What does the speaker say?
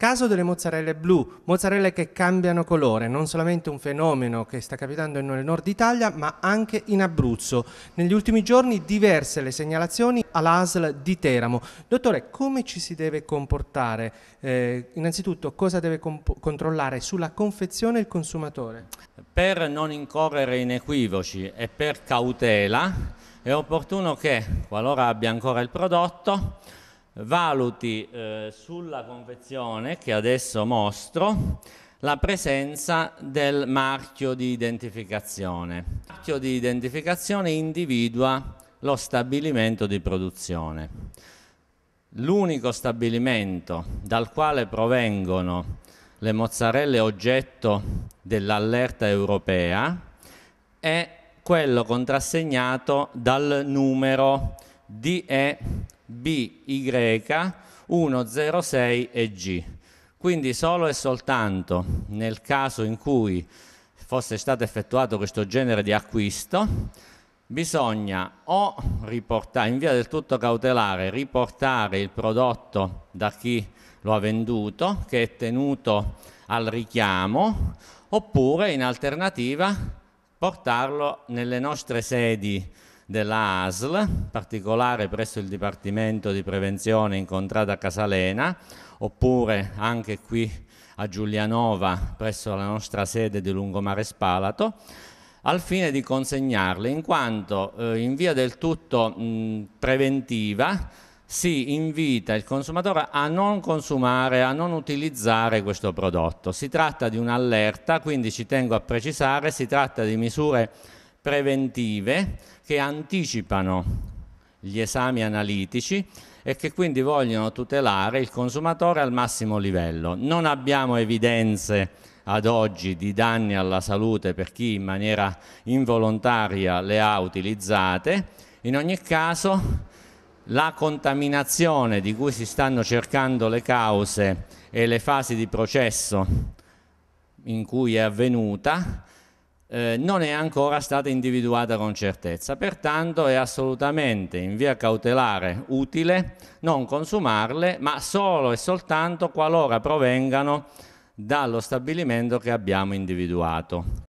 Caso delle mozzarelle blu, mozzarelle che cambiano colore, non solamente un fenomeno che sta capitando nel nord Italia, ma anche in Abruzzo. Negli ultimi giorni diverse le segnalazioni all'ASL di Teramo. Dottore, come ci si deve comportare? Eh, innanzitutto, cosa deve controllare sulla confezione il consumatore? Per non incorrere in equivoci e per cautela, è opportuno che, qualora abbia ancora il prodotto, valuti eh, sulla confezione che adesso mostro la presenza del marchio di identificazione. Il marchio di identificazione individua lo stabilimento di produzione. L'unico stabilimento dal quale provengono le mozzarelle oggetto dell'allerta europea è quello contrassegnato dal numero DE BY 106 e G. Quindi solo e soltanto nel caso in cui fosse stato effettuato questo genere di acquisto, bisogna o riportare in via del tutto cautelare, riportare il prodotto da chi lo ha venduto, che è tenuto al richiamo, oppure in alternativa portarlo nelle nostre sedi della ASL, particolare presso il Dipartimento di Prevenzione incontrata a Casalena, oppure anche qui a Giulianova presso la nostra sede di Lungomare Spalato, al fine di consegnarle, in quanto eh, in via del tutto mh, preventiva si invita il consumatore a non consumare, a non utilizzare questo prodotto. Si tratta di un'allerta, quindi ci tengo a precisare, si tratta di misure preventive che anticipano gli esami analitici e che quindi vogliono tutelare il consumatore al massimo livello. Non abbiamo evidenze ad oggi di danni alla salute per chi in maniera involontaria le ha utilizzate. In ogni caso la contaminazione di cui si stanno cercando le cause e le fasi di processo in cui è avvenuta eh, non è ancora stata individuata con certezza, pertanto è assolutamente in via cautelare utile non consumarle, ma solo e soltanto qualora provengano dallo stabilimento che abbiamo individuato.